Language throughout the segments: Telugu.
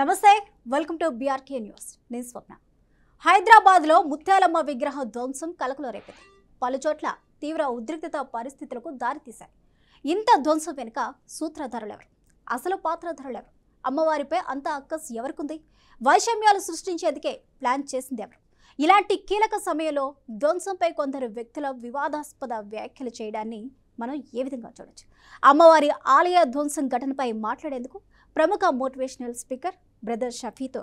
నమస్తే వెల్కమ్ టు బీఆర్కే న్యూస్ నేను స్వప్న హైదరాబాద్లో ముత్యాలమ్మ విగ్రహ ధ్వంసం కలకలో రేపింది పలుచోట్ల తీవ్ర ఉద్రిక్తత పరిస్థితులకు దారితీశాయి ఇంత ధ్వంసం వెనుక సూత్రధారులెవరు అసలు పాత్రధారులెవరు అమ్మవారిపై అంత అక్కస్ ఎవరికుంది వైషమ్యాలు సృష్టించేందుకే ప్లాన్ చేసింది ఎవరు ఇలాంటి కీలక సమయంలో ధ్వంసంపై కొందరు వ్యక్తుల వివాదాస్పద వ్యాఖ్యలు చేయడాన్ని మనం ఏ విధంగా చూడొచ్చు అమ్మవారి ఆలయ ధ్వంసం ఘటనపై మాట్లాడేందుకు ప్రముఖ మోటివేషనల్ స్పీకర్ బ్రదర్ షఫీతో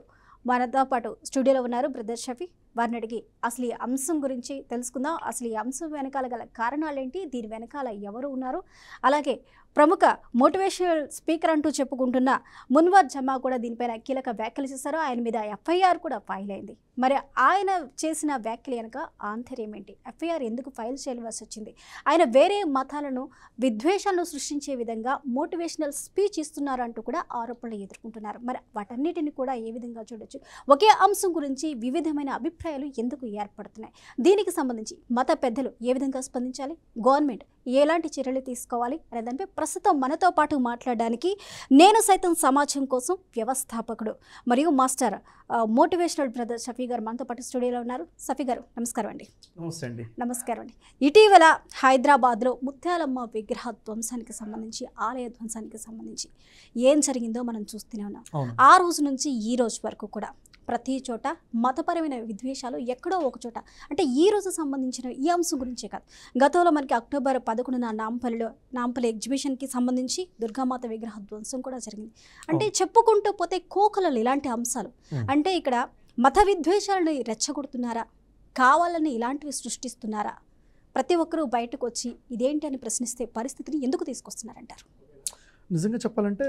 మనతో పాటు స్టూడియోలో ఉన్నారు బ్రదర్ షఫీ వారిని అడిగి అసలు ఈ అంశం గురించి తెలుసుకుందాం అసలు ఈ అంశం వెనకాల గల కారణాలేంటి దీని వెనకాల ఎవరు ఉన్నారు అలాగే ప్రముఖ మోటివేషనల్ స్పీకర్ అంటూ చెప్పుకుంటున్న మున్వర్ జమా కూడా దీనిపైన కీలక వ్యాఖ్యలు చేశారు ఆయన మీద ఎఫ్ఐఆర్ కూడా ఫైల్ అయింది మరి ఆయన చేసిన వ్యాఖ్యలు కనుక ఆంతర్యం ఏంటి ఎఫ్ఐఆర్ ఎందుకు ఫైల్ చేయవలసి వచ్చింది ఆయన వేరే మతాలను విద్వేషాలను సృష్టించే విధంగా మోటివేషనల్ స్పీచ్ ఇస్తున్నారు అంటూ కూడా ఆరోపణలు ఎదుర్కొంటున్నారు మరి వాటన్నిటిని కూడా ఏ విధంగా చూడొచ్చు ఒకే అంశం గురించి వివిధమైన అభిప్రాయాలు ఎందుకు ఏర్పడుతున్నాయి దీనికి సంబంధించి మత పెద్దలు ఏ విధంగా స్పందించాలి గవర్నమెంట్ ఎలాంటి చర్యలు తీసుకోవాలి అనే దానిపై ప్రస్తుతం మనతో పాటు మాట్లాడడానికి నేను సైతం సమాజం కోసం వ్యవస్థాపకుడు మరియు మాస్టర్ మోటివేషనల్ బ్రదర్ షఫీ గారు మనతో పాటు స్టూడియోలో ఉన్నారు సఫీ గారు నమస్కారం అండి నమస్తే అండి నమస్కారం అండి ఇటీవల హైదరాబాద్లో ముత్యాలమ్మ విగ్రహ ధ్వంసానికి సంబంధించి ఆలయ ధ్వంసానికి సంబంధించి ఏం జరిగిందో మనం చూస్తూనే ఉన్నాం ఆ రోజు నుంచి ఈ రోజు వరకు కూడా ప్రతి చోట మతపరమైన విద్వేషాలు ఎక్కడో ఒక చోట అంటే ఈ రోజు సంబంధించిన ఈ అంశం గురించే కాదు గతంలో మనకి అక్టోబర్ పదకొండున నాంపల్లిలో నాంపల్లి ఎగ్జిబిషన్కి సంబంధించి దుర్గామాత విగ్రహ ధ్వంసం కూడా జరిగింది అంటే చెప్పుకుంటూ పోతే కోకలలు ఇలాంటి అంశాలు అంటే ఇక్కడ మత విద్వేషాలను రెచ్చగొడుతున్నారా కావాలని ఇలాంటివి సృష్టిస్తున్నారా ప్రతి ఒక్కరూ బయటకు వచ్చి ఇదేంటి అని ప్రశ్నిస్తే పరిస్థితిని ఎందుకు తీసుకొస్తున్నారంటారు నిజంగా చెప్పాలంటే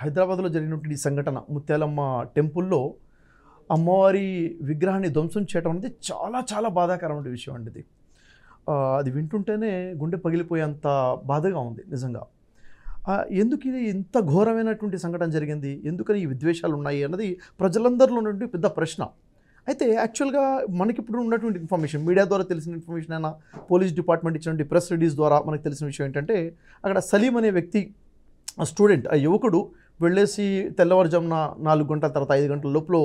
హైదరాబాద్లో జరిగినటువంటి ఈ సంఘటన ముత్యాలమ్మ టెంపుల్లో అమ్మవారి విగ్రహాన్ని ధ్వంసం చేయడం అనేది చాలా చాలా బాధాకరమైన విషయం అండి ఇది అది వింటుంటేనే గుండె పగిలిపోయేంత బాధగా ఉంది నిజంగా ఎందుకు ఇది ఇంత ఘోరమైనటువంటి సంఘటన జరిగింది ఎందుకని ఈ విద్వేషాలు ఉన్నాయి అన్నది ప్రజలందరిలో ఉన్నటువంటి పెద్ద ప్రశ్న అయితే యాక్చువల్గా మనకి ఇప్పుడు ఉన్నటువంటి ఇన్ఫర్మేషన్ మీడియా ద్వారా తెలిసిన ఇన్ఫర్మేషన్ అయినా పోలీస్ డిపార్ట్మెంట్ ఇచ్చినటువంటి ప్రెస్ రిలీజ్ ద్వారా మనకు తెలిసిన విషయం ఏంటంటే అక్కడ సలీం అనే వ్యక్తి స్టూడెంట్ ఆ యువకుడు వెళ్ళేసి తెల్లవారుజామున నాలుగు గంటల తర్వాత ఐదు గంటల లోపల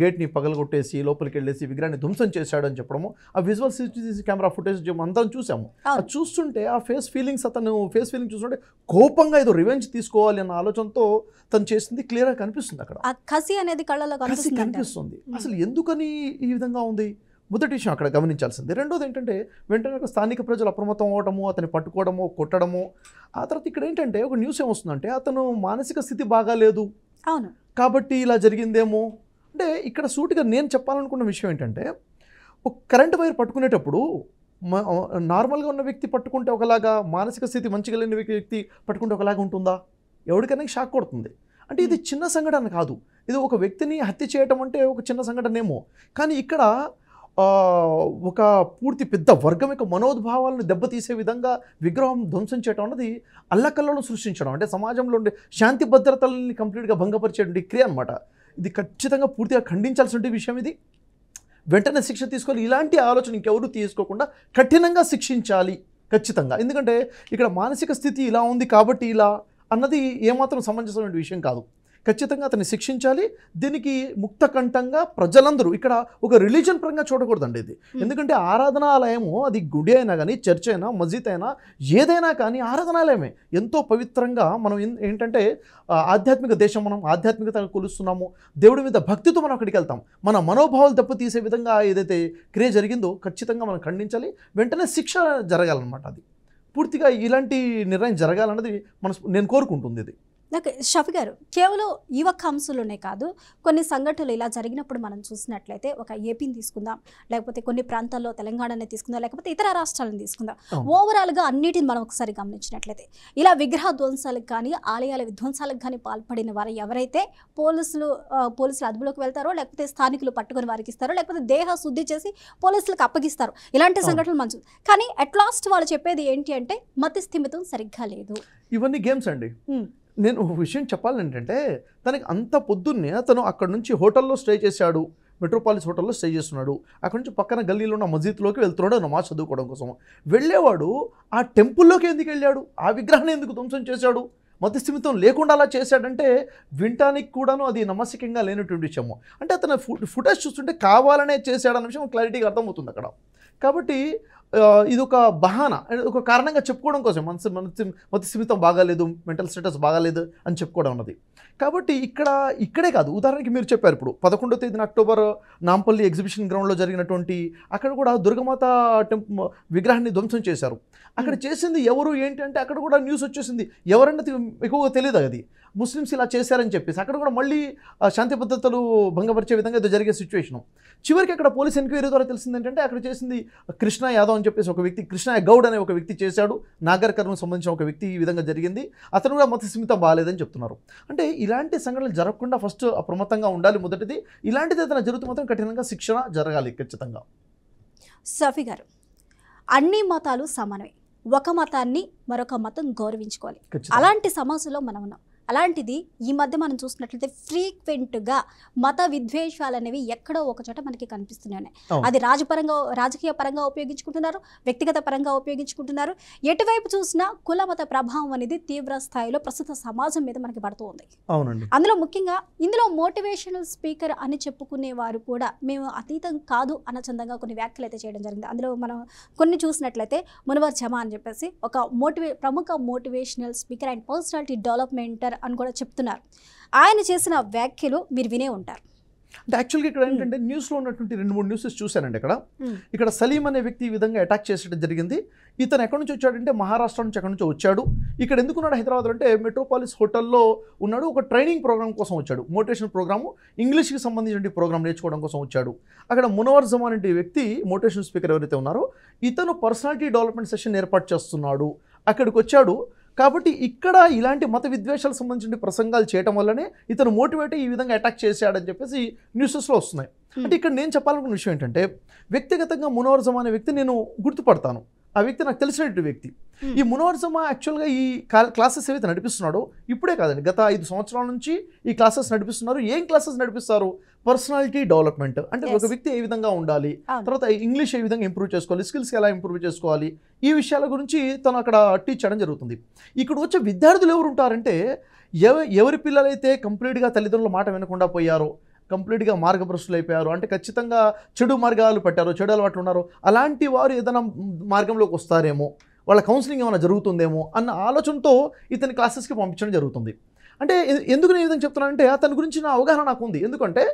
గేట్ని పగలగొట్టేసి లోపలికి వెళ్ళేసి విగ్రహాన్ని ధ్వంసం చేశాడని చెప్పడము ఆ విజువల్ సీసీసీ కెమెరా ఫుటేజ్ అందరం చూసాము చూస్తుంటే ఆ ఫేస్ ఫీలింగ్స్ అతను ఫేస్ ఫీలింగ్ చూస్తుంటే కోపంగా ఏదో రివెంజ్ తీసుకోవాలి అన్న ఆలోచనతో తను చేసింది క్లియర్గా కనిపిస్తుంది అక్కడ కసి అనేది కళ్ళలో కనిపిస్తుంది అసలు ఎందుకని ఈ విధంగా ఉంది మొదటి విషయం అక్కడ గమనించాల్సింది రెండోది ఏంటంటే వెంటనే స్థానిక ప్రజలు అప్రమత్తం అవడము అతని పట్టుకోవడము కొట్టడము ఆ తర్వాత ఇక్కడ ఏంటంటే ఒక న్యూస్ ఏమొస్తుందంటే అతను మానసిక స్థితి బాగాలేదు అవును కాబట్టి ఇలా జరిగిందేమో అంటే ఇక్కడ సూటిగా నేను చెప్పాలనుకున్న విషయం ఏంటంటే ఒక కరెంట్ వైర్ పట్టుకునేటప్పుడు నార్మల్గా ఉన్న వ్యక్తి పట్టుకుంటే ఒకలాగా మానసిక స్థితి మంచిగా లేని వ్యక్తి పట్టుకుంటే ఒకలాగా ఉంటుందా ఎవరికైనా షాక్ కొడుతుంది అంటే ఇది చిన్న సంఘటన కాదు ఇది ఒక వ్యక్తిని హత్య చేయటం అంటే ఒక చిన్న సంఘటన ఏమో కానీ ఇక్కడ ఒక పూర్తి పెద్ద వర్గం యొక్క మనోద్భావాలను దెబ్బతీసే విధంగా విగ్రహం ధ్వంసం చేయడం అన్నది అల్లకల్లను సృష్టించడం అంటే సమాజంలో ఉండే శాంతి భద్రతలని కంప్లీట్గా భంగపరిచేటువంటి క్రియ అనమాట ఇది ఖచ్చితంగా పూర్తిగా ఖండించాల్సిన విషయం ఇది వెంటనే శిక్ష తీసుకోవాలి ఇలాంటి ఆలోచన ఇంకెవరు తీసుకోకుండా కఠినంగా శిక్షించాలి ఖచ్చితంగా ఎందుకంటే ఇక్కడ మానసిక స్థితి ఇలా ఉంది కాబట్టి ఇలా అన్నది ఏమాత్రం సమంజసమైన విషయం కాదు ఖచ్చితంగా అతన్ని శిక్షించాలి దీనికి ముక్తకంఠంగా ప్రజలందరూ ఇక్కడ ఒక రిలీజన్ పరంగా చూడకూడదండి ఇది ఎందుకంటే ఆరాధనాలయము అది గుడి అయినా కానీ చర్చ్ అయినా మస్జిద్ అయినా ఏదైనా కానీ ఆరాధనాలయమే ఎంతో పవిత్రంగా మనం ఏంటంటే ఆధ్యాత్మిక దేశం మనం ఆధ్యాత్మికత కొలుస్తున్నాము దేవుడి మీద భక్తితో మనం అక్కడికి వెళ్తాం మన మనోభావాలు దెబ్బతీసే విధంగా ఏదైతే క్రియ జరిగిందో ఖచ్చితంగా మనం ఖండించాలి వెంటనే శిక్ష జరగాలన్నమాట అది పూర్తిగా ఇలాంటి నిర్ణయం జరగాలన్నది మన నేను కోరుకుంటుంది ఇది నాకు షఫీ గారు కేవలం యువక ఒక్క కాదు కొన్ని సంఘటనలు ఇలా జరిగినప్పుడు మనం చూసినట్లయితే ఒక ఏపీని తీసుకుందాం లేకపోతే కొన్ని ప్రాంతాల్లో తెలంగాణని తీసుకుందాం లేకపోతే ఇతర రాష్ట్రాలను తీసుకుందాం ఓవరాల్గా అన్నిటిని మనం ఒకసారి గమనించినట్లయితే ఇలా విగ్రహ ధ్వంసాలకు కానీ ఆలయాల విధ్వంసాలకు కానీ పాల్పడిన వారు ఎవరైతే పోలీసులు పోలీసులు అదుపులోకి వెళ్తారో లేకపోతే స్థానికులు పట్టుకొని వారికి ఇస్తారో లేకపోతే దేహ శుద్ధి చేసి పోలీసులకు అప్పగిస్తారు ఇలాంటి సంఘటనలు మంచి కానీ అట్ లాస్ట్ వాళ్ళు చెప్పేది ఏంటి అంటే మతి స్థిమితం సరిగ్గా లేదు ఇవన్నీ గేమ్స్ అండి నేను ఒక విషయం చెప్పాలంటే తనకి అంత పొద్దున్నే తను అక్కడ నుంచి హోటల్లో స్టే చేశాడు మెట్రోపాలిస్ హోటల్లో స్టే చేస్తున్నాడు అక్కడ నుంచి పక్కన గల్లీలో ఉన్న మజీద్లోకి వెళ్తున్నాడు నమాజ్ చదువుకోవడం కోసం వెళ్ళేవాడు ఆ టెంపుల్లోకి ఎందుకు వెళ్ళాడు ఆ విగ్రహాన్ని ఎందుకు ధ్వంసం చేశాడు మధ్యస్థిమితం లేకుండా అలా చేశాడంటే వినటానికి కూడాను అది నమస్కంగా లేనటువంటి విషయము అంటే అతను ఫుటేజ్ చూస్తుంటే కావాలనే చేశాడన్న విషయం క్లారిటీగా అర్థమవుతుంది అక్కడ కాబట్టి ఇది ఒక బహాన ఒక కారణంగా చెప్పుకోవడం కోసం మనసు మన మత సిమితం బాగాలేదు మెంటల్ స్టేటస్ బాగాలేదు అని చెప్పుకోవడం అన్నది కాబట్టి ఇక్కడ ఇక్కడే కాదు ఉదాహరణకి మీరు చెప్పారు ఇప్పుడు పదకొండో తేదీన అక్టోబర్ నాంపల్లి ఎగ్జిబిషన్ గ్రౌండ్లో జరిగినటువంటి అక్కడ కూడా దుర్గమాత టెంప్ విగ్రహాన్ని ధ్వంసం చేశారు అక్కడ చేసింది ఎవరు ఏంటి అంటే అక్కడ కూడా న్యూస్ వచ్చేసింది ఎవరన్నది ఎక్కువగా తెలియదు అది ముస్లిమ్స్ ఇలా చేశారని చెప్పేసి అక్కడ కూడా మళ్ళీ శాంతి భద్రతలు భంగపరిచే విధంగా ఇది జరిగే సిచ్యువేషను చివరికి అక్కడ పోలీస్ ఎన్క్వైరీ ద్వారా తెలిసింది ఏంటంటే అక్కడ చేసింది కృష్ణ యాదవ్ అని చెప్పేసి ఒక వ్యక్తి కృష్ణ గౌడ్ అనే ఒక వ్యక్తి చేశాడు నాగర్ సంబంధించిన ఒక వ్యక్తి ఈ విధంగా జరిగింది అతను కూడా మతస్మితం బాగాలేదని చెప్తున్నారు అంటే ఇలాంటి సంఘటనలు జరగకుండా ఫస్ట్ అప్రమత్తంగా ఉండాలి మొదటిది ఇలాంటిది ఏదైనా జరుగుతూ మాత్రం కఠినంగా శిక్షణ జరగాలి ఖచ్చితంగా సఫీ గారు అన్ని మతాలు సమానమే ఒక మతాన్ని మరొక మతం గౌరవించుకోవాలి అలాంటి సమాజంలో మనం ఉన్నాం అలాంటిది ఈ మధ్య మనం చూసినట్లయితే ఫ్రీక్వెంట్గా మత విద్వేషాలు అనేవి ఎక్కడో ఒక చోట మనకి కనిపిస్తున్నాయి అది రాజపరంగా రాజకీయ పరంగా ఉపయోగించుకుంటున్నారు వ్యక్తిగత పరంగా ఉపయోగించుకుంటున్నారు ఎటువైపు చూసినా కుల మత ప్రభావం అనేది తీవ్ర స్థాయిలో ప్రస్తుత సమాజం మీద మనకి పడుతుంది అందులో ముఖ్యంగా ఇందులో మోటివేషనల్ స్పీకర్ అని చెప్పుకునే వారు కూడా మేము అతీతం కాదు చందంగా కొన్ని వ్యాఖ్యలు అయితే చేయడం జరిగింది అందులో మనం కొన్ని చూసినట్లయితే మునవర్ జమా అని చెప్పేసి ఒక మోటివే ప్రముఖ motivational speaker and personality developmenter అని కూడా చెప్తున్నారు ఆయన చేసిన వ్యాఖ్యలు మీరు వినే ఉంటారు అంటే యాక్చువల్గా ఇక్కడ ఏంటంటే న్యూస్లో ఉన్నటువంటి రెండు మూడు న్యూసెస్ చూశానండి ఇక్కడ ఇక్కడ సలీం అనే వ్యక్తి ఈ విధంగా అటాక్ చేసడం జరిగింది ఇతను ఎక్కడి నుంచి వచ్చాడంటే మహారాష్ట్ర నుంచి ఎక్కడి నుంచి వచ్చాడు ఇక్కడ ఎందుకున్నాడు హైదరాబాద్లో అంటే మెట్రోపాలిస్ హోటల్లో ఉన్నాడు ఒక ట్రైనింగ్ ప్రోగ్రామ్ కోసం వచ్చాడు మోటివేషన్ ప్రోగ్రాము ఇంగ్లీష్కి సంబంధించిన ప్రోగ్రామ్ నేర్చుకోవడం కోసం వచ్చాడు అక్కడ మునవర్ జమాన్ అనే వ్యక్తి మోటివేషన్ స్పీకర్ ఎవరైతే ఉన్నారో ఇతను పర్సనాలిటీ డెవలప్మెంట్ సెషన్ ఏర్పాటు చేస్తున్నాడు అక్కడికి వచ్చాడు కాబట్టి ఇక్కడ ఇలాంటి మత విద్వేషాలకు సంబంధించిన ప్రసంగాలు చేయడం వల్లనే ఇతను మోటివేట్ ఈ విధంగా అటాక్ చేశాడని చెప్పేసి న్యూసెస్లో వస్తున్నాయి అంటే ఇక్కడ నేను చెప్పాలనుకున్న విషయం ఏంటంటే వ్యక్తిగతంగా మునవర్జం అనే వ్యక్తి నేను గుర్తుపడతాను ఆ వ్యక్తి నాకు తెలిసినటువంటి వ్యక్తి ఈ మునవర్జమ యాక్చువల్గా ఈ క్లాసెస్ ఏవైతే నడిపిస్తున్నాడో ఇప్పుడే కాదండి గత ఐదు సంవత్సరాల నుంచి ఈ క్లాసెస్ నడిపిస్తున్నారు ఏం క్లాసెస్ నడిపిస్తారు పర్సనాలిటీ డెవలప్మెంట్ అంటే ఒక వ్యక్తి ఏ విధంగా ఉండాలి తర్వాత ఇంగ్లీష్ ఏ విధంగా ఇంప్రూవ్ చేసుకోవాలి స్కిల్స్ ఎలా ఇంప్రూవ్ చేసుకోవాలి ఈ విషయాల గురించి తను అక్కడ టీచ్ చేయడం జరుగుతుంది ఇక్కడ వచ్చే విద్యార్థులు ఎవరు ఉంటారంటే ఎవ ఎవరి పిల్లలైతే కంప్లీట్గా తల్లిదండ్రుల మాట వినకుండా పోయారో కంప్లీట్గా మార్గభ్రష్టులు అయిపోయారు అంటే ఖచ్చితంగా చెడు మార్గాలు పెట్టారు చెడు అలవాట్లు ఉన్నారు అలాంటి వారు ఏదైనా మార్గంలోకి వస్తారేమో వాళ్ళ కౌన్సిలింగ్ ఏమైనా జరుగుతుందేమో అన్న ఆలోచనతో ఇతని క్లాసెస్కి పంపించడం జరుగుతుంది అంటే ఎందుకు నేను విధంగా చెప్తున్నానంటే అతని గురించి నా అవగాహన నాకు ఉంది ఎందుకంటే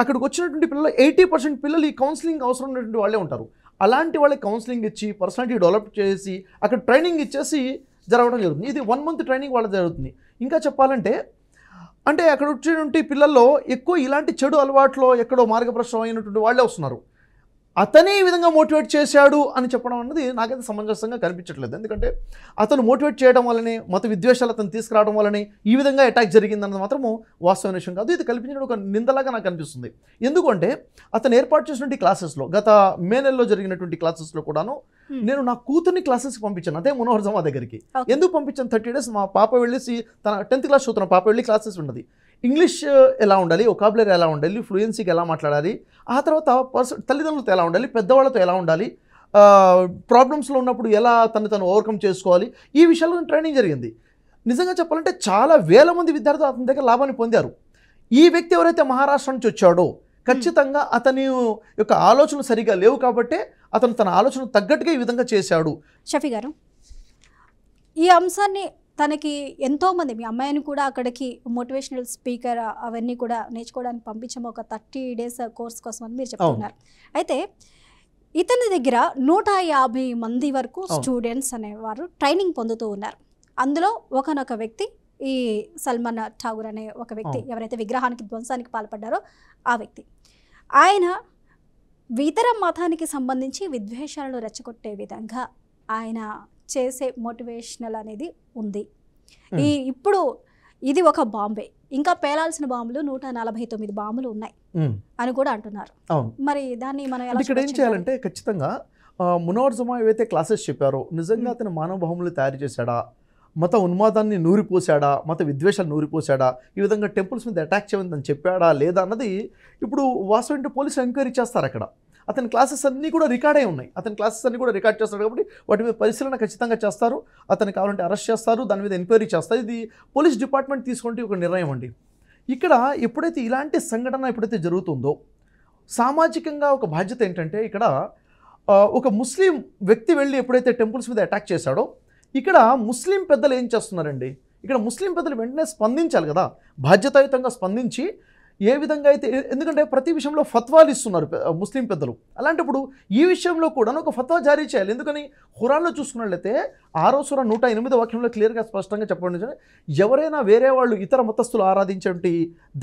అక్కడికి వచ్చినటువంటి పిల్లలు ఎయిటీ పర్సెంట్ పిల్లలు ఈ కౌన్సిలింగ్ అవసరం ఉన్నటువంటి వాళ్ళే ఉంటారు అలాంటి వాళ్ళకి కౌన్సిలింగ్ ఇచ్చి పర్సనాలిటీ డెవలప్ చేసి అక్కడ ట్రైనింగ్ ఇచ్చేసి జరగడం జరుగుతుంది ఇది వన్ మంత్ ట్రైనింగ్ వాళ్ళ జరుగుతుంది ఇంకా చెప్పాలంటే అంటే అక్కడ వచ్చినటువంటి పిల్లల్లో ఎక్కువ ఇలాంటి చెడు అలవాట్లో ఎక్కడో మార్గప్రశ్నం అయినటువంటి వాళ్ళే వస్తున్నారు అతనే ఈ విధంగా మోటివేట్ చేశాడు అని చెప్పడం అన్నది నాకైతే సమంజసంగా కనిపించట్లేదు ఎందుకంటే అతను మోటివేట్ చేయడం వల్లనే మత విద్వేషాలు అతను తీసుకురావడం వల్లనే ఈ విధంగా అటాక్ జరిగిందన్నది మాత్రము వాస్తవమైన విషయం కాదు ఇది కల్పించిన ఒక నిందలాగా నాకు అనిపిస్తుంది ఎందుకంటే అతను ఏర్పాటు చేసినటువంటి క్లాసెస్లో గత మే నెలలో జరిగినటువంటి క్లాసెస్లో కూడాను hmm. నేను నా కూతుర్ని క్లాసెస్కి పంపించాను అదే మనోహర్ జమా దగ్గరికి ఎందుకు పంపించాను థర్టీ డేస్ మా పాప వెళ్ళేసి తన టెన్త్ క్లాస్ చూస్తున్నాను పాప వెళ్ళి క్లాసెస్ ఉన్నది ఇంగ్లీష్ ఎలా ఉండాలి ఒకాబులరీ ఎలా ఉండాలి ఫ్లూయెన్సీకి ఎలా మాట్లాడాలి ఆ తర్వాత పర్సన్ తల్లిదండ్రులతో ఎలా ఉండాలి పెద్దవాళ్ళతో ఎలా ఉండాలి ప్రాబ్లమ్స్లో ఉన్నప్పుడు ఎలా తను తను ఓవర్కమ్ చేసుకోవాలి ఈ విషయాల్లో ట్రైనింగ్ జరిగింది నిజంగా చెప్పాలంటే చాలా వేల మంది విద్యార్థులు అతని దగ్గర లాభాన్ని పొందారు ఈ వ్యక్తి ఎవరైతే మహారాష్ట్ర నుంచి వచ్చాడో ఖచ్చితంగా అతని యొక్క ఆలోచనలు సరిగా లేవు కాబట్టే అతను తన ఆలోచన తగ్గట్టుగా ఈ విధంగా చేశాడు షఫీ గారు ఈ అంశాన్ని తనకి ఎంతోమంది మీ అమ్మాయిని కూడా అక్కడికి మోటివేషనల్ స్పీకర్ అవన్నీ కూడా నేర్చుకోవడానికి పంపించాము ఒక థర్టీ డేస్ కోర్స్ కోసం అని మీరు చెప్తున్నారు అయితే ఇతని దగ్గర నూట యాభై మంది వరకు స్టూడెంట్స్ అనేవారు ట్రైనింగ్ పొందుతూ ఉన్నారు అందులో ఒకనొక వ్యక్తి ఈ సల్మాన్ ఠాగూర్ అనే ఒక వ్యక్తి ఎవరైతే విగ్రహానికి ధ్వంసానికి పాల్పడ్డారో ఆ వ్యక్తి ఆయన ఇతర మతానికి సంబంధించి విద్వేషాలను రెచ్చగొట్టే విధంగా ఆయన చేసే మోటివేషనల్ అనేది ఉంది ఈ ఇప్పుడు ఇది ఒక బాంబే ఇంకా పేలాల్సిన బాంబులు నూట నలభై తొమ్మిది బాంబులు ఉన్నాయి అని కూడా అంటున్నారు మరి దాన్ని మనం ఇక్కడ ఏం చేయాలంటే ఖచ్చితంగా మునోర్ జుమా ఏవైతే క్లాసెస్ చెప్పారో నిజంగా అతను మానవ బహుములు తయారు చేశాడా మత ఉన్మాదాన్ని నూరిపోసాడా మత విద్వేషాలు నూరిపోసాడా ఈ విధంగా టెంపుల్స్ మీద అటాక్ చేయమని చెప్పాడా లేదా అన్నది ఇప్పుడు వాసు పోలీసులు ఎంక్వైరీ చేస్తారు అక్కడ అతని క్లాసెస్ అన్నీ కూడా రికార్డ్ అయి ఉన్నాయి అతని క్లాసెస్ అన్నీ కూడా రికార్డ్ చేస్తారు కాబట్టి వాటి మీద పరిశీలన ఖచ్చితంగా చేస్తారు అతను కావాలంటే అరెస్ట్ చేస్తారు దాని మీద ఎంక్వైరీ చేస్తారు ఇది పోలీస్ డిపార్ట్మెంట్ తీసుకుంటే ఒక నిర్ణయం అండి ఇక్కడ ఎప్పుడైతే ఇలాంటి సంఘటన ఎప్పుడైతే జరుగుతుందో సామాజికంగా ఒక బాధ్యత ఏంటంటే ఇక్కడ ఒక ముస్లిం వ్యక్తి వెళ్ళి ఎప్పుడైతే టెంపుల్స్ మీద అటాక్ చేశాడో ఇక్కడ ముస్లిం పెద్దలు ఏం చేస్తున్నారండి ఇక్కడ ముస్లిం పెద్దలు వెంటనే స్పందించాలి కదా బాధ్యతాయుతంగా స్పందించి ఏ విధంగా అయితే ఎందుకంటే ప్రతి విషయంలో ఫత్వాలు ఇస్తున్నారు ముస్లిం పెద్దలు అలాంటప్పుడు ఈ విషయంలో కూడా ఒక ఫత్వా జారీ చేయాలి ఎందుకని హురాన్లో చూసుకున్నట్లయితే ఆరో సుర నూట ఎనిమిది వాక్యంలో క్లియర్గా స్పష్టంగా చెప్పండి ఎవరైనా వేరే వాళ్ళు ఇతర మతస్థులు ఆరాధించే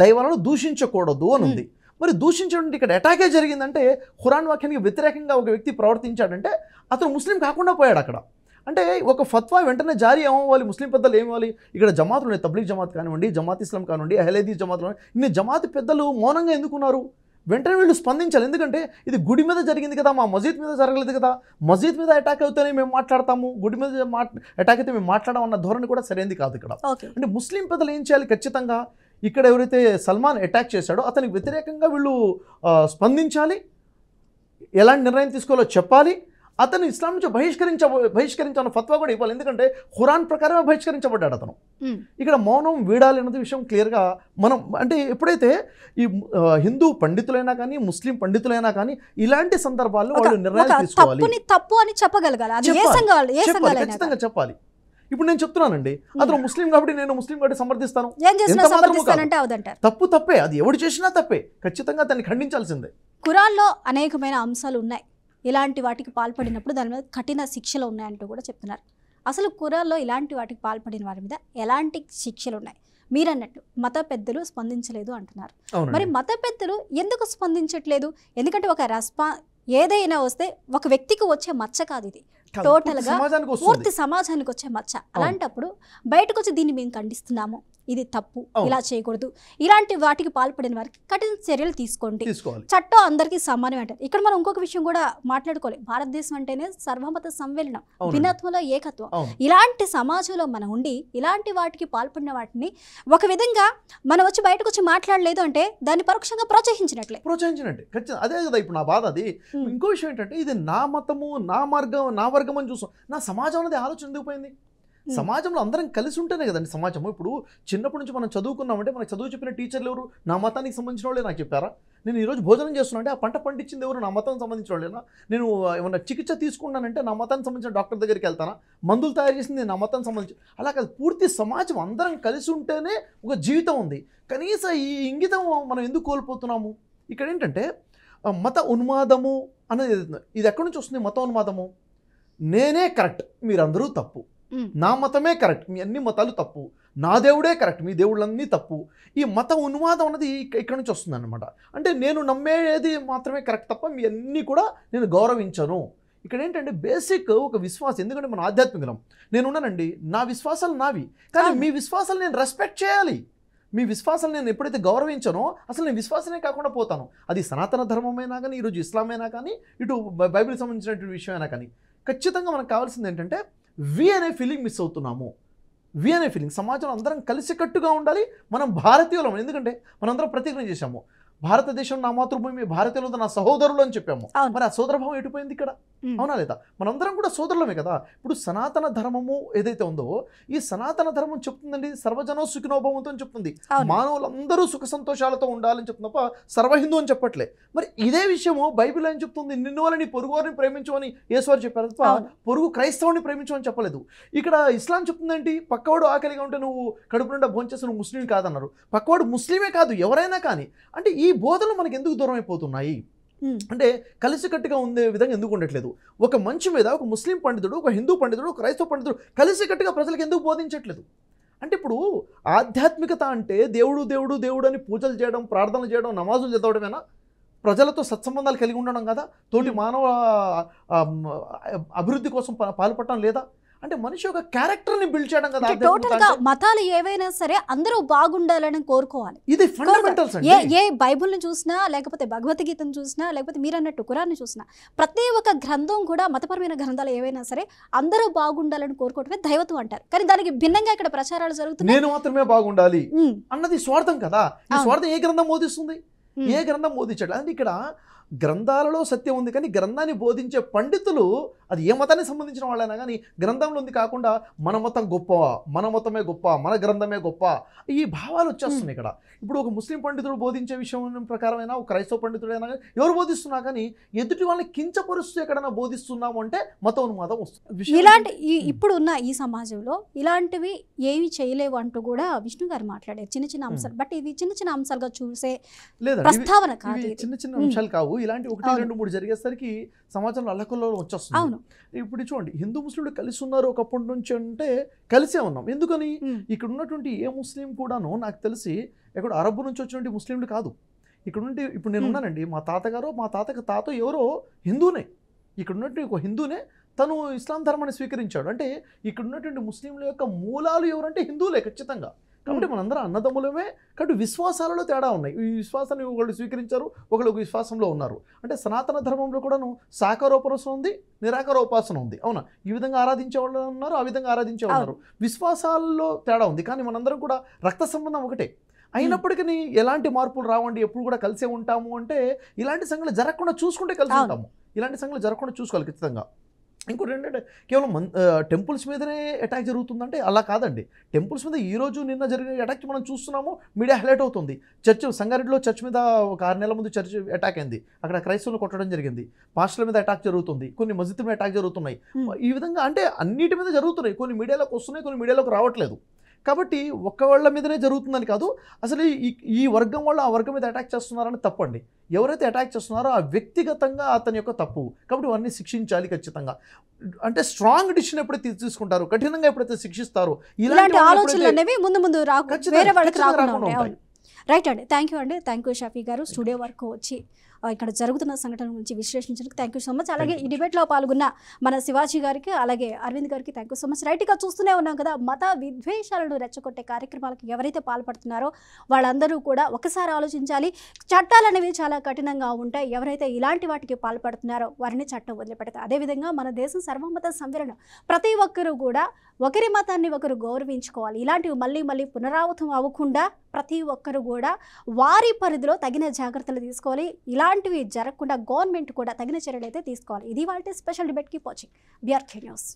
దైవాలను దూషించకూడదు అని ఉంది మరి దూషించడం ఇక్కడ అటాకే జరిగిందంటే హురాన్ వాక్యానికి వ్యతిరేకంగా ఒక వ్యక్తి ప్రవర్తించాడంటే అతను ముస్లిం కాకుండా పోయాడు అక్కడ అంటే ఒక ఫత్వా వెంటనే జారీ అవ్వాలి ముస్లిం పెద్దలు ఏమివ్వాలి ఇక్కడ జమాతులు ఉన్నాయి తబ్లీగ్ జమాత్ కానివ్వండి జమాత్ ఇస్లాం కానివ్వండి అహ్లేదీ జమాత్ ఇన్ని జమాత్ పెద్దలు మౌనంగా ఎందుకున్నారు వెంటనే వీళ్ళు స్పందించాలి ఎందుకంటే ఇది గుడి మీద జరిగింది కదా మా మసీద్ మీద జరగలేదు కదా మసీద్ మీద అటాక్ అవుతేనే మేము మాట్లాడతాము గుడి మీద అటాక్ అయితే మేము మాట్లాడమన్న ధోరణి కూడా సరైనది కాదు ఇక్కడ అంటే ముస్లిం పెద్దలు ఏం చేయాలి ఖచ్చితంగా ఇక్కడ ఎవరైతే సల్మాన్ అటాక్ చేశాడో అతనికి వ్యతిరేకంగా వీళ్ళు స్పందించాలి ఎలాంటి నిర్ణయం తీసుకోవాలో చెప్పాలి అతను ఇస్లాం నుంచి బహిష్కరించ బహిష్కరించాలని ఫత్వా కూడా ఇవ్వాలి ఎందుకంటే హురాన్ ప్రకారమే బహిష్కరించబడ్డాడు అతను ఇక్కడ మౌనం వీడాలి అన్నది విషయం క్లియర్గా మనం అంటే ఎప్పుడైతే ఈ హిందూ పండితులైనా కానీ ముస్లిం పండితులైనా కానీ ఇలాంటి సందర్భాల్లో వాళ్ళు నిర్ణయాలు తీసుకోవాలి తప్పు అని చెప్పగలగాలి ఖచ్చితంగా చెప్పాలి ఇప్పుడు నేను చెప్తున్నానండి అతను ముస్లిం కాబట్టి నేను ముస్లిం కాబట్టి సమర్థిస్తాను తప్పు తప్పే అది ఎవడు చేసినా తప్పే ఖచ్చితంగా దాన్ని ఖండించాల్సిందే ఖురాన్లో అనేకమైన అంశాలు ఉన్నాయి ఇలాంటి వాటికి పాల్పడినప్పుడు దాని మీద కఠిన శిక్షలు ఉన్నాయంటూ కూడా చెప్తున్నారు అసలు కురాల్లో ఇలాంటి వాటికి పాల్పడిన వారి మీద ఎలాంటి శిక్షలు ఉన్నాయి మీరు మత పెద్దలు స్పందించలేదు అంటున్నారు మరి మత పెద్దలు ఎందుకు స్పందించట్లేదు ఎందుకంటే ఒక రెస్పా ఏదైనా వస్తే ఒక వ్యక్తికి వచ్చే మచ్చ కాదు ఇది టోటల్గా పూర్తి సమాజానికి వచ్చే మచ్చ అలాంటప్పుడు బయటకు వచ్చి దీన్ని మేము ఖండిస్తున్నాము ఇది తప్పు ఇలా చేయకూడదు ఇలాంటి వాటికి పాల్పడిన వారికి కఠిన చర్యలు తీసుకోండి చట్టం అందరికీ సమానమే అంటారు ఇక్కడ మనం ఇంకొక విషయం కూడా మాట్లాడుకోవాలి భారతదేశం అంటేనే సర్వమత సంవేలనం భిన్నత్వంలో ఏకత్వం ఇలాంటి సమాజంలో మనం ఉండి ఇలాంటి వాటికి పాల్పడిన వాటిని ఒక విధంగా మనం వచ్చి బయటకు వచ్చి మాట్లాడలేదు అంటే దాన్ని పరోక్షంగా ప్రోత్సహించినట్లే ప్రోత్సహించినట్టే అదే కదా ఇప్పుడు నా బాధ అది ఇంకో విషయం ఏంటంటే ఇది నా మతము నా మార్గం నా వర్గం అని చూసాం నా సమాజం అనేది ఆలోచన ఎందుకు పోయింది సమాజంలో అందరం కలిసి ఉంటేనే కదండి సమాజం ఇప్పుడు చిన్నప్పటి నుంచి మనం చదువుకున్నామంటే మనకు చదువు చెప్పిన టీచర్లు ఎవరు నా మతానికి సంబంధించిన వాళ్ళే నాకు చెప్పారా నేను ఈరోజు భోజనం చేస్తున్నా అంటే ఆ పంట పండించింది ఎవరు నా మతానికి సంబంధించిన వాళ్ళేనా నేను ఏమన్నా చికిత్స తీసుకున్నానంటే నా మతానికి సంబంధించిన డాక్టర్ దగ్గరికి వెళ్తానా మందులు తయారు చేసింది నా మతానికి సంబంధించి అలా కాదు పూర్తి సమాజం అందరం కలిసి ఉంటేనే ఒక జీవితం ఉంది కనీసం ఈ ఇంగితం మనం ఎందుకు కోల్పోతున్నాము ఇక్కడ ఏంటంటే మత ఉన్మాదము అనేది ఇది ఎక్కడి నుంచి వస్తుంది మత ఉన్మాదము నేనే కరెక్ట్ మీరందరూ తప్పు నా మతమే కరెక్ట్ మీ అన్ని మతాలు తప్పు నా దేవుడే కరెక్ట్ మీ దేవుళ్ళన్నీ తప్పు ఈ మత ఉన్మాదం అన్నది ఇక్కడ నుంచి వస్తుంది అనమాట అంటే నేను నమ్మేది మాత్రమే కరెక్ట్ తప్ప మీ అన్నీ కూడా నేను గౌరవించను ఇక్కడ ఏంటంటే బేసిక్ ఒక విశ్వాసం ఎందుకంటే మన ఆధ్యాత్మికం నేనున్నానండి నా విశ్వాసాలు నావి కానీ మీ విశ్వాసాలు నేను రెస్పెక్ట్ చేయాలి మీ విశ్వాసాలు నేను ఎప్పుడైతే గౌరవించానో అసలు నేను విశ్వాసమే కాకుండా పోతాను అది సనాతన ధర్మమైనా కానీ ఈరోజు ఇస్లామైనా కానీ ఇటు బైబిల్ సంబంధించినటువంటి విషయమైనా కానీ ఖచ్చితంగా మనకు కావాల్సింది ఏంటంటే వి అనే ఫీలింగ్ మిస్ అవుతున్నాము వి అనే ఫీలింగ్ సమాజంలో అందరం కలిసికట్టుగా ఉండాలి మనం భారతీయులం ఎందుకంటే మనందరం ప్రతిజ్ఞ చేశాము భారతదేశం నా మాతృభూమి భారతీయులతో నా సహోదరులు అని చెప్పాము మరి ఆ సోదరభావం ఎటుపోయింది ఇక్కడ అవునా లేదా మనందరం కూడా సోదరులమే కదా ఇప్పుడు సనాతన ధర్మము ఏదైతే ఉందో ఈ సనాతన ధర్మం చెప్తుందండి సర్వజనో సుఖినోభవంతో అని చెప్తుంది మానవులందరూ సుఖ సంతోషాలతో ఉండాలని చెప్తుంది సర్వ సర్వహిందు అని చెప్పట్లే మరి ఇదే విషయము బైబిల్ అని చెప్తుంది నిన్ను వాళ్ళని పొరుగు వారిని ప్రేమించమని అని యేసువారు చెప్పారు తప్ప పొరుగు క్రైస్తవుని ప్రేమించమని చెప్పలేదు ఇక్కడ ఇస్లాం చెప్తుందండి పక్కవాడు ఆకలిగా ఉంటే నువ్వు కడుపు నుండి భోంచేసి నువ్వు ముస్లిం కాదన్నారు పక్కవాడు ముస్లిమే కాదు ఎవరైనా కానీ అంటే ఈ బోధలు మనకు ఎందుకు దూరం అయిపోతున్నాయి అంటే కలిసికట్టుగా ఉండే విధంగా ఎందుకు ఉండట్లేదు ఒక మంచి మీద ఒక ముస్లిం పండితుడు ఒక హిందూ పండితుడు ఒక క్రైస్తవ పండితుడు కలిసికట్టుగా ప్రజలకు ఎందుకు బోధించట్లేదు అంటే ఇప్పుడు ఆధ్యాత్మికత అంటే దేవుడు దేవుడు దేవుడు అని పూజలు చేయడం ప్రార్థనలు చేయడం నమాజులు చదవడమేనా ప్రజలతో సత్సంబంధాలు కలిగి ఉండడం కదా తోటి మానవ అభివృద్ధి కోసం పాల్పడటం లేదా అంటే మనిషి ఒక క్యారెక్టర్ ని బిల్డ్ చేయడం కదా టోటల్ గా మతాలు ఏవైనా సరే అందరూ బాగుండాలని కోరుకోవాలి ఇది ఫండమెంటల్స్ ఏ ఏ బైబుల్ ని చూసినా లేకపోతే భగవద్గీతను చూసినా లేకపోతే మీరు అన్నట్టు కురాన్ని చూసినా ప్రతి ఒక్క గ్రంథం కూడా మతపరమైన గ్రంథాలు ఏవైనా సరే అందరూ బాగుండాలని కోరుకోవటమే దైవత్వం అంటారు కానీ దానికి భిన్నంగా ఇక్కడ ప్రచారాలు జరుగుతున్నాయి నేను మాత్రమే బాగుండాలి అన్నది స్వార్థం కదా ఈ స్వార్థం ఏ గ్రంథం బోధిస్తుంది ఏ గ్రంథం బోధించడం అంటే ఇక్కడ గ్రంథాలలో సత్యం ఉంది కానీ గ్రంథాన్ని బోధించే పండితులు అది ఏ మతానికి సంబంధించిన వాళ్ళైనా కానీ గ్రంథంలో ఉంది కాకుండా మన మతం గొప్ప మన మతమే గొప్ప మన గ్రంథమే గొప్ప ఈ భావాలు వచ్చేస్తున్నాయి ఇక్కడ ఇప్పుడు ఒక ముస్లిం పండితుడు బోధించే విషయం ప్రకారమైనా ఒక క్రైస్తవ పండితుడైనా ఎవరు బోధిస్తున్నా కానీ ఎదుటి వాళ్ళని కించపరుస్తూ ఎక్కడైనా బోధిస్తున్నాము అంటే మతం అనుమాదం వస్తుంది ఇలాంటి ఇప్పుడు ఉన్న ఈ సమాజంలో ఇలాంటివి ఏమి చేయలేవు అంటూ కూడా విష్ణు గారు మాట్లాడారు చిన్న చిన్న అంశాలు బట్ ఇది చిన్న చిన్న అంశాలుగా చూసే లేదా ప్రస్తావన చిన్న చిన్న అంశాలు కావు ఇలాంటి ఒకటి రెండు మూడు జరిగేసరికి సమాజంలో అల్లకల్లో వచ్చేస్తుంది అవును ఇప్పుడు చూడండి హిందూ ముస్లింలు కలిసి ఉన్నారు ఒకప్పటి నుంచి అంటే కలిసే ఉన్నాం ఎందుకని ఇక్కడ ఉన్నటువంటి ఏ ముస్లిం కూడాను నాకు తెలిసి ఎక్కడ అరబ్ నుంచి వచ్చినటువంటి ముస్లింలు కాదు ఇక్కడ నుండి ఇప్పుడు నేను ఉన్నానండి మా తాతగారు మా తాతకి తాత ఎవరో హిందూనే ఇక్కడ ఉన్నటువంటి ఒక హిందూనే తను ఇస్లాం ధర్మాన్ని స్వీకరించాడు అంటే ఇక్కడ ఉన్నటువంటి ముస్లింల యొక్క మూలాలు ఎవరంటే హిందువులే ఖచ్చితంగా కాబట్టి మనందరం అన్నదమ్ములమే కాబట్టి విశ్వాసాలలో తేడా ఉన్నాయి ఈ విశ్వాసాన్ని ఒకళ్ళు స్వీకరించారు ఒకళ్ళు ఒక విశ్వాసంలో ఉన్నారు అంటే సనాతన ధర్మంలో కూడాను సాకారోపాసన ఉంది నిరాకారోపాసన ఉంది అవునా ఈ విధంగా ఆరాధించే వాళ్ళు ఉన్నారు ఆ విధంగా ఆరాధించే ఉన్నారు విశ్వాసాల్లో తేడా ఉంది కానీ మనందరం కూడా రక్త సంబంధం ఒకటే అయినప్పటికీ ఎలాంటి మార్పులు రావండి ఎప్పుడు కూడా కలిసే ఉంటాము అంటే ఇలాంటి సంఘటన జరగకుండా చూసుకుంటే కలిసి ఉంటాము ఇలాంటి సంఘటన జరగకుండా చూసుకోవాలి ఖచ్చితంగా ఇంకోటి ఏంటంటే కేవలం మన్ టెంపుల్స్ మీదనే అటాక్ జరుగుతుందంటే అలా కాదండి టెంపుల్స్ మీద ఈరోజు నిన్న జరిగిన అటాక్ మనం చూస్తున్నాము మీడియా హైలైట్ అవుతుంది చర్చ్ సంగారెడ్డిలో చర్చ్ మీద ఒక ఆరు నెలల ముందు చర్చ్ అటాక్ అయింది అక్కడ క్రైస్తవులు కొట్టడం జరిగింది పాస్టర్ల మీద అటాక్ జరుగుతుంది కొన్ని మస్జిద్ మీద అటాక్ జరుగుతున్నాయి ఈ విధంగా అంటే అన్నిటి మీద జరుగుతున్నాయి కొన్ని మీడియాలోకి వస్తున్నాయి కొన్ని మీడియాలోకి రావట్లేదు కాబట్టి ఒక్క వాళ్ళ మీదనే జరుగుతుందని కాదు అసలు ఈ ఈ వర్గం వాళ్ళు ఆ వర్గం మీద అటాక్ చేస్తున్నారని తప్పండి ఎవరైతే అటాక్ చేస్తున్నారో ఆ వ్యక్తిగతంగా అతని యొక్క తప్పు కాబట్టి వారిని శిక్షించాలి ఖచ్చితంగా అంటే స్ట్రాంగ్ డిసిషన్ ఎప్పుడైతే తీసుకుంటారు కఠినంగా ఎప్పుడైతే శిక్షిస్తారు ఇలాంటి ఆలోచనలు అనేవి ముందు ముందు రాకుండా రైట్ అండి థ్యాంక్ యూ అండి థ్యాంక్ యూ షఫీ గారు స్టూడియో వరకు వచ్చి ఇక్కడ జరుగుతున్న సంఘటన గురించి విశ్లేషించడానికి థ్యాంక్ యూ సో మచ్ అలాగే ఈ లో పాల్గొన్న మన శివాజీ గారికి అలాగే అరవింద్ గారికి థ్యాంక్ యూ సో మచ్ రైట్గా చూస్తూనే ఉన్నాం కదా మత విద్వేషాలను రెచ్చగొట్టే కార్యక్రమాలకు ఎవరైతే పాల్పడుతున్నారో వాళ్ళందరూ కూడా ఒకసారి ఆలోచించాలి చట్టాలు అనేవి చాలా కఠినంగా ఉంటాయి ఎవరైతే ఇలాంటి వాటికి పాల్పడుతున్నారో వారిని చట్టం వదిలిపెడతారు అదేవిధంగా మన దేశం సర్వమత సంవరణ ప్రతి ఒక్కరూ కూడా ఒకరి మతాన్ని ఒకరు గౌరవించుకోవాలి ఇలాంటివి మళ్ళీ మళ్ళీ పునరావృతం అవ్వకుండా ప్రతి ఒక్కరు కూడా వారి పరిధిలో తగిన జాగ్రత్తలు తీసుకోవాలి ఇలా ఇలాంటివి జరగకుండా గవర్నమెంట్ కూడా తగిన చర్యలు అయితే తీసుకోవాలి ఇది వాళ్ళ స్పెషల్ డిబేట్కి పోచింగ్ బిఆర్కే న్యూస్